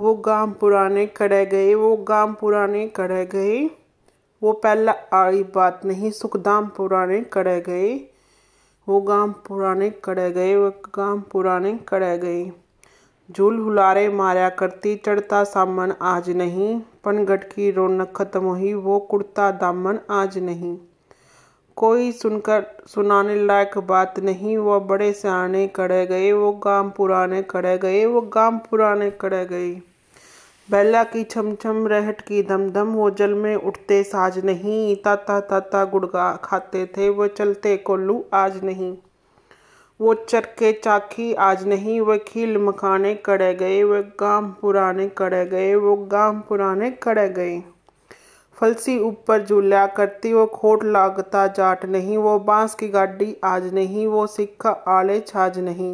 वो गाम पुराने कड़े गए वो गाम पुराने कड़े गए वो पहला आई बात नहीं सुखदाम पुराने कड़े गए वो गाम पुराने कड़े गए वो गाम पुराने कड़े गए झूल हुलारे मारा करती चढ़ता सामन आज नहीं पनगट की रौनक खत्म हुई वो कुर्ता दामन आज नहीं कोई सुनकर सुनाने लायक बात नहीं वह बड़े सियाने खड़े गए वो गांव पुराने खड़े गए वो गांव पुराने खड़े गए बेला की छमछम रहट की धमधम वो जल में उठते साज नहीं ताता ताता गुड़गा खाते थे वो चलते कोल्लू आज नहीं वो चरके चाखी आज नहीं वह खील मखाने कड़े गए वह गांव पुराने कड़े गए वो गांव पुराने कड़े गए फलसी ऊपर झूला करती वो खोट लागता जाट नहीं वो बांस की गाड़ी आज नहीं वो सिख आले छाज नहीं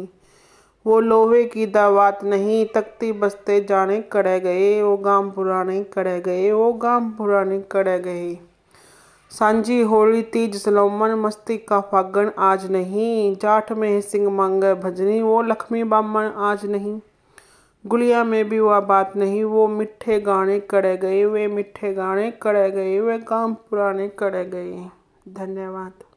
वो लोहे की दावात नहीं तख्ती बस्ते जाने कड़े गए वो गाम पुराने कड़े गए वो गाम पुराने कड़े गए सांझी होली तीज सलोमन मस्ती का फागण आज नहीं जाट में सिंह मंग भजनी वो लक्ष्मी बामन आज नहीं गुलिया में भी वह बात नहीं वो मिठे गाने कड़े गए वे मिठे गाने कड़े गए वे काम पुराने कड़े गए धन्यवाद